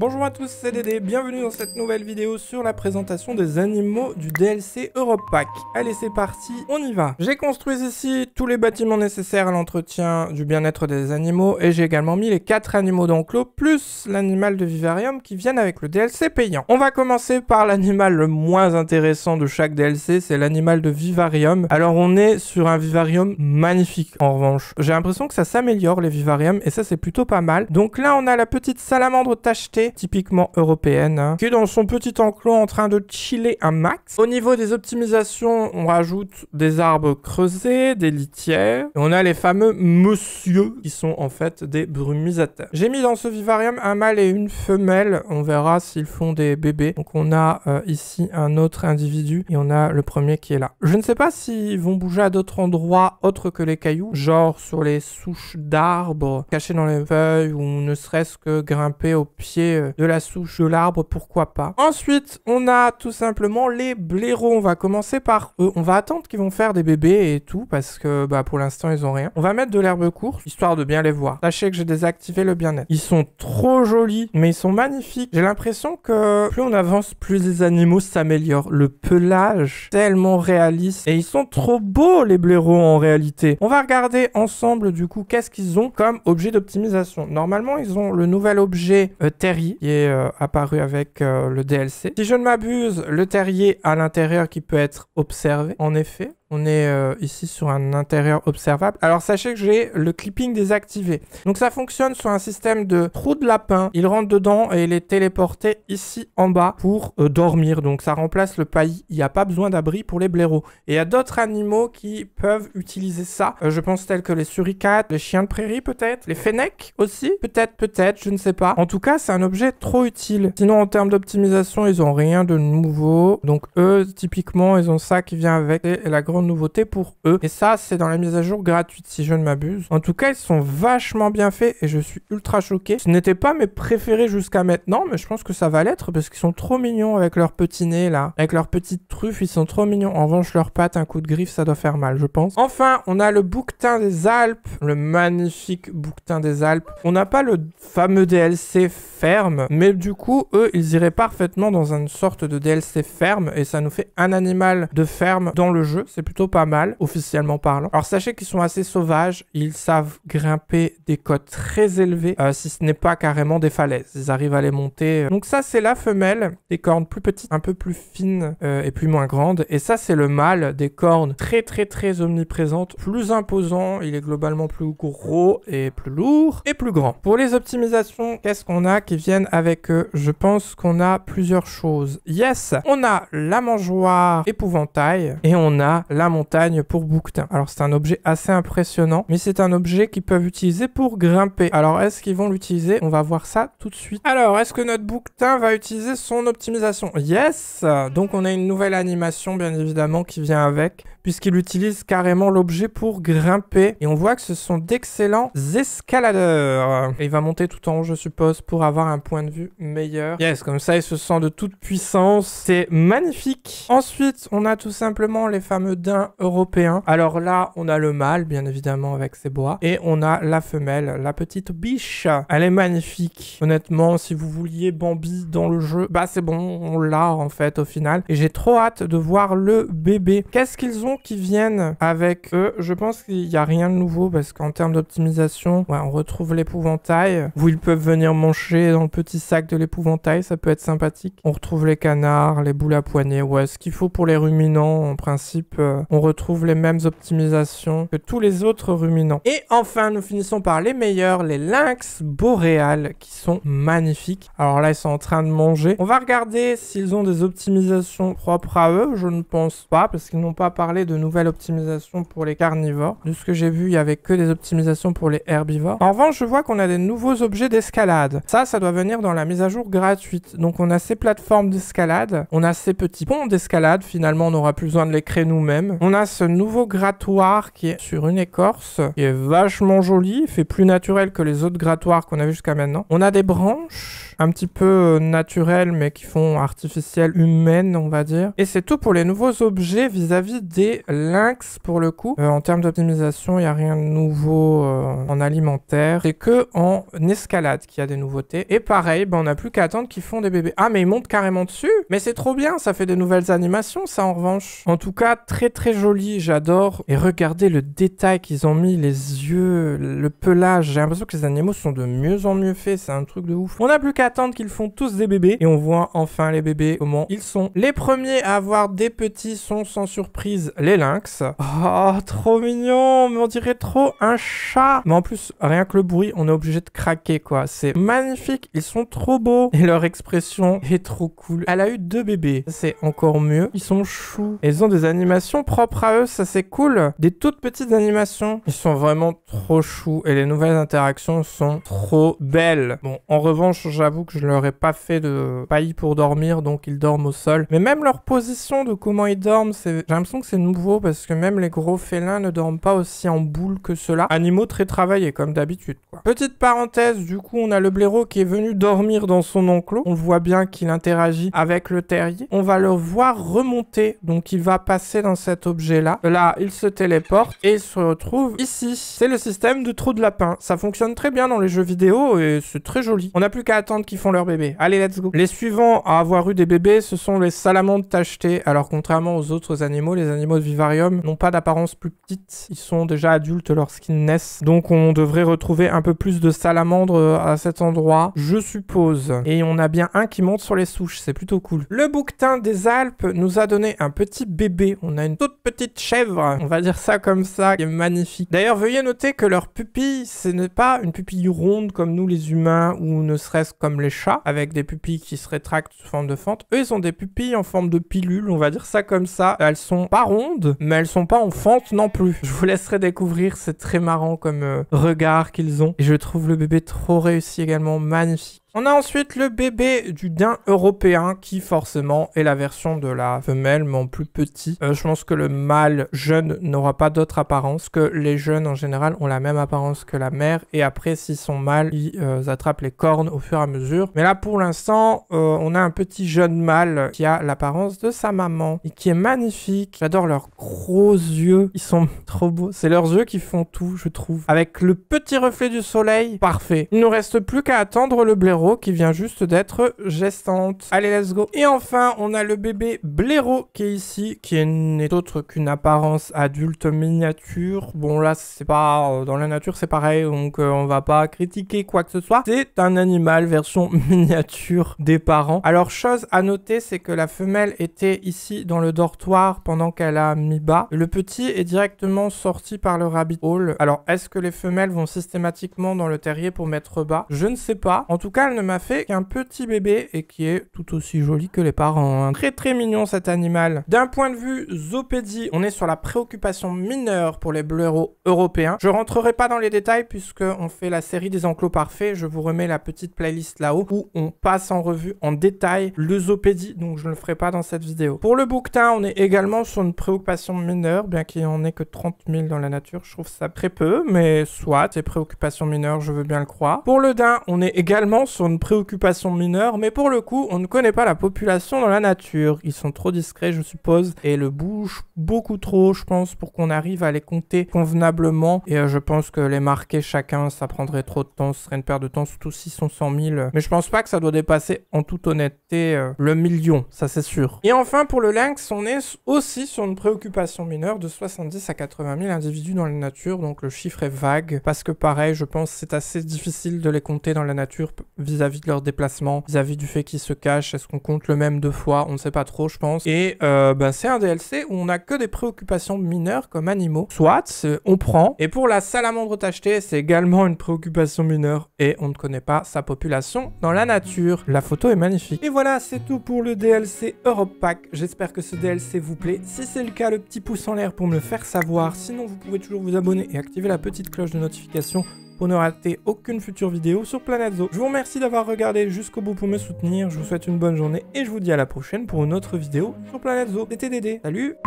Bonjour à tous, c'est Dédé, bienvenue dans cette nouvelle vidéo sur la présentation des animaux du DLC Europe Pack. Allez c'est parti, on y va J'ai construit ici tous les bâtiments nécessaires à l'entretien du bien-être des animaux et j'ai également mis les 4 animaux d'enclos plus l'animal de vivarium qui viennent avec le DLC payant. On va commencer par l'animal le moins intéressant de chaque DLC, c'est l'animal de vivarium. Alors on est sur un vivarium magnifique en revanche. J'ai l'impression que ça s'améliore les vivariums et ça c'est plutôt pas mal. Donc là on a la petite salamandre tachetée typiquement européenne, hein. qui est dans son petit enclos en train de chiller un max. Au niveau des optimisations, on rajoute des arbres creusés, des litières, et on a les fameux monsieur qui sont en fait des brumisateurs. J'ai mis dans ce vivarium un mâle et une femelle, on verra s'ils font des bébés. Donc on a euh, ici un autre individu et on a le premier qui est là. Je ne sais pas s'ils vont bouger à d'autres endroits autres que les cailloux, genre sur les souches d'arbres cachées dans les feuilles ou ne serait-ce que grimper au pied euh, de la souche de l'arbre, pourquoi pas. Ensuite, on a tout simplement les blaireaux. On va commencer par eux. On va attendre qu'ils vont faire des bébés et tout, parce que bah, pour l'instant, ils ont rien. On va mettre de l'herbe courte, histoire de bien les voir. Sachez que j'ai désactivé le bien-être. Ils sont trop jolis, mais ils sont magnifiques. J'ai l'impression que plus on avance, plus les animaux s'améliorent. Le pelage, tellement réaliste. Et ils sont trop beaux, les blaireaux, en réalité. On va regarder ensemble, du coup, qu'est-ce qu'ils ont comme objet d'optimisation. Normalement, ils ont le nouvel objet euh, est euh, apparu avec euh, le DLC. Si je ne m'abuse, le terrier à l'intérieur qui peut être observé, en effet. On est euh, ici sur un intérieur observable. Alors sachez que j'ai le clipping désactivé. Donc ça fonctionne sur un système de trou de lapin. Il rentre dedans et il est téléporté ici en bas pour euh, dormir. Donc ça remplace le paillis. Il n'y a pas besoin d'abri pour les blaireaux. Et il y a d'autres animaux qui peuvent utiliser ça. Euh, je pense tels que les suricates, les chiens de prairie peut-être, les fennecs aussi. Peut-être, peut-être, je ne sais pas. En tout cas, c'est un objet trop utile. Sinon, en termes d'optimisation, ils n'ont rien de nouveau. Donc eux, typiquement, ils ont ça qui vient avec la nouveauté pour eux. Et ça, c'est dans la mise à jour gratuite, si je ne m'abuse. En tout cas, ils sont vachement bien faits et je suis ultra choqué. Ce n'était pas mes préférés jusqu'à maintenant, mais je pense que ça va l'être parce qu'ils sont trop mignons avec leur petit nez là. Avec leur petite truffe, ils sont trop mignons. En revanche, leurs pattes un coup de griffe, ça doit faire mal, je pense. Enfin, on a le bouquetin des Alpes, le magnifique bouquetin des Alpes. On n'a pas le fameux DLC ferme, mais du coup, eux, ils iraient parfaitement dans une sorte de DLC ferme et ça nous fait un animal de ferme dans le jeu. C'est plutôt pas mal, officiellement parlant. Alors sachez qu'ils sont assez sauvages, ils savent grimper des côtes très élevées, euh, si ce n'est pas carrément des falaises. Ils arrivent à les monter. Euh. Donc ça c'est la femelle, des cornes plus petites, un peu plus fines euh, et plus moins grandes. Et ça c'est le mâle, des cornes très très très omniprésentes, plus imposant, il est globalement plus gros et plus lourd et plus grand. Pour les optimisations, qu'est-ce qu'on a qui viennent avec eux Je pense qu'on a plusieurs choses. Yes, on a la mangeoire épouvantail et on a la la montagne pour bouquetin. Alors c'est un objet assez impressionnant, mais c'est un objet qu'ils peuvent utiliser pour grimper. Alors est-ce qu'ils vont l'utiliser On va voir ça tout de suite. Alors est-ce que notre bouquetin va utiliser son optimisation Yes Donc on a une nouvelle animation bien évidemment qui vient avec, puisqu'il utilise carrément l'objet pour grimper. Et on voit que ce sont d'excellents escaladeurs. il va monter tout en haut je suppose pour avoir un point de vue meilleur. Yes, comme ça il se sent de toute puissance. C'est magnifique. Ensuite on a tout simplement les fameux d'un européen. Alors là, on a le mâle, bien évidemment, avec ses bois. Et on a la femelle, la petite biche. Elle est magnifique. Honnêtement, si vous vouliez Bambi dans le jeu, bah c'est bon, on l'a en fait au final. Et j'ai trop hâte de voir le bébé. Qu'est-ce qu'ils ont qui viennent avec eux Je pense qu'il n'y a rien de nouveau parce qu'en termes d'optimisation, on retrouve l'épouvantail où ils peuvent venir manger dans le petit sac de l'épouvantail. Ça peut être sympathique. On retrouve les canards, les boules à poignée. Ouais, ce qu'il faut pour les ruminants en principe. Euh, euh, on retrouve les mêmes optimisations que tous les autres ruminants. Et enfin, nous finissons par les meilleurs, les lynx boréales, qui sont magnifiques. Alors là, ils sont en train de manger. On va regarder s'ils ont des optimisations propres à eux. Je ne pense pas, parce qu'ils n'ont pas parlé de nouvelles optimisations pour les carnivores. De ce que j'ai vu, il n'y avait que des optimisations pour les herbivores. En revanche, je vois qu'on a des nouveaux objets d'escalade. Ça, ça doit venir dans la mise à jour gratuite. Donc on a ces plateformes d'escalade, on a ces petits ponts d'escalade. Finalement, on n'aura plus besoin de les créer nous-mêmes. On a ce nouveau grattoir qui est sur une écorce, qui est vachement joli, fait plus naturel que les autres grattoirs qu'on a vu jusqu'à maintenant. On a des branches un petit peu euh, naturelles, mais qui font artificielles humaine on va dire. Et c'est tout pour les nouveaux objets vis-à-vis des lynx, pour le coup. Euh, en termes d'optimisation, il n'y a rien de nouveau euh, en alimentaire. C'est que en escalade qu'il y a des nouveautés. Et pareil, ben, on n'a plus qu'à attendre qu'ils font des bébés. Ah, mais ils montent carrément dessus Mais c'est trop bien, ça fait des nouvelles animations, ça, en revanche. En tout cas, très très joli, j'adore. Et regardez le détail qu'ils ont mis, les yeux, le pelage. J'ai l'impression que les animaux sont de mieux en mieux faits, c'est un truc de ouf. On n'a plus qu'à attendre qu'ils font tous des bébés. Et on voit enfin les bébés, comment ils sont. Les premiers à avoir des petits sont sans surprise les lynx. Oh, trop mignon, mais on dirait trop un chat. Mais en plus, rien que le bruit, on est obligé de craquer, quoi. C'est magnifique, ils sont trop beaux. Et leur expression est trop cool. Elle a eu deux bébés, c'est encore mieux. Ils sont choux. Ils ont des animations propres à eux, ça c'est cool. Des toutes petites animations, ils sont vraiment trop choux et les nouvelles interactions sont trop belles. Bon, en revanche, j'avoue que je leur ai pas fait de paillis pour dormir, donc ils dorment au sol. Mais même leur position de comment ils dorment, j'ai l'impression que c'est nouveau parce que même les gros félins ne dorment pas aussi en boule que cela. Animaux très travaillés comme d'habitude. Petite parenthèse, du coup, on a le blaireau qui est venu dormir dans son enclos. On voit bien qu'il interagit avec le terrier. On va le voir remonter, donc il va passer dans cette cet objet-là. Là, il se téléporte et se retrouve ici. C'est le système de trou de lapin. Ça fonctionne très bien dans les jeux vidéo et c'est très joli. On n'a plus qu'à attendre qu'ils font leur bébé. Allez, let's go. Les suivants à avoir eu des bébés, ce sont les salamandres tachetées. Alors, contrairement aux autres animaux, les animaux de vivarium n'ont pas d'apparence plus petite. Ils sont déjà adultes lorsqu'ils naissent. Donc, on devrait retrouver un peu plus de salamandres euh, à cet endroit, je suppose. Et on a bien un qui monte sur les souches. C'est plutôt cool. Le bouquetin des Alpes nous a donné un petit bébé. On a une toute petite chèvre, on va dire ça comme ça, qui est magnifique. D'ailleurs, veuillez noter que leur pupille, ce n'est pas une pupille ronde comme nous les humains ou ne serait-ce comme les chats, avec des pupilles qui se rétractent sous forme de fente. Eux, ils ont des pupilles en forme de pilule, on va dire ça comme ça. Elles sont pas rondes, mais elles sont pas en fente non plus. Je vous laisserai découvrir, c'est très marrant comme euh, regard qu'ils ont. Et je trouve le bébé trop réussi également, magnifique. On a ensuite le bébé du daim européen qui forcément est la version de la femelle mais en plus petit. Euh, je pense que le mâle jeune n'aura pas d'autre apparence que les jeunes en général ont la même apparence que la mère et après s'ils sont mâles ils euh, attrapent les cornes au fur et à mesure. Mais là pour l'instant euh, on a un petit jeune mâle qui a l'apparence de sa maman et qui est magnifique. J'adore leurs gros yeux, ils sont trop beaux. C'est leurs yeux qui font tout je trouve. Avec le petit reflet du soleil, parfait. Il nous reste plus qu'à attendre le blaireau qui vient juste d'être gestante. Allez, let's go. Et enfin, on a le bébé Blaireau qui est ici, qui n'est autre qu'une apparence adulte miniature. Bon, là, c'est pas... Euh, dans la nature, c'est pareil, donc euh, on va pas critiquer quoi que ce soit. C'est un animal version miniature des parents. Alors, chose à noter, c'est que la femelle était ici dans le dortoir pendant qu'elle a mis bas. Le petit est directement sorti par le rabbit hole. Alors, est-ce que les femelles vont systématiquement dans le terrier pour mettre bas Je ne sais pas. En tout cas, ne m'a fait qu'un petit bébé et qui est tout aussi joli que les parents. Hein. Très très mignon cet animal. D'un point de vue zoopédie, on est sur la préoccupation mineure pour les blaireaux européens. Je rentrerai pas dans les détails puisque on fait la série des enclos parfaits. Je vous remets la petite playlist là-haut où on passe en revue en détail le zoopédie, donc je ne le ferai pas dans cette vidéo. Pour le bouquetin, on est également sur une préoccupation mineure, bien qu'il n'y en ait que 30 000 dans la nature. Je trouve ça très peu, mais soit, tes préoccupation mineure, je veux bien le croire. Pour le dain, on est également sur une préoccupation mineure, mais pour le coup, on ne connaît pas la population dans la nature. Ils sont trop discrets, je suppose, et le bouge beaucoup trop, je pense, pour qu'on arrive à les compter convenablement. Et euh, je pense que les marquer chacun, ça prendrait trop de temps, ce serait une perte de temps, surtout si sont 100 000. Mais je pense pas que ça doit dépasser, en toute honnêteté, euh, le million, ça c'est sûr. Et enfin, pour le lynx, on est aussi sur une préoccupation mineure de 70 à 80 000 individus dans la nature, donc le chiffre est vague, parce que pareil, je pense c'est assez difficile de les compter dans la nature vis-à-vis de leur déplacement, vis-à-vis du fait qu'ils se cachent, est-ce qu'on compte le même deux fois, on ne sait pas trop je pense. Et euh, ben, c'est un DLC où on n'a que des préoccupations mineures comme animaux. Soit on prend, et pour la salamandre tachetée, c'est également une préoccupation mineure et on ne connaît pas sa population dans la nature. La photo est magnifique. Et voilà, c'est tout pour le DLC Europe Pack. J'espère que ce DLC vous plaît. Si c'est le cas, le petit pouce en l'air pour me le faire savoir. Sinon, vous pouvez toujours vous abonner et activer la petite cloche de notification pour ne rater aucune future vidéo sur Planète Zoo. Je vous remercie d'avoir regardé jusqu'au bout pour me soutenir, je vous souhaite une bonne journée et je vous dis à la prochaine pour une autre vidéo sur Planète Zoo. C'était Dédé, salut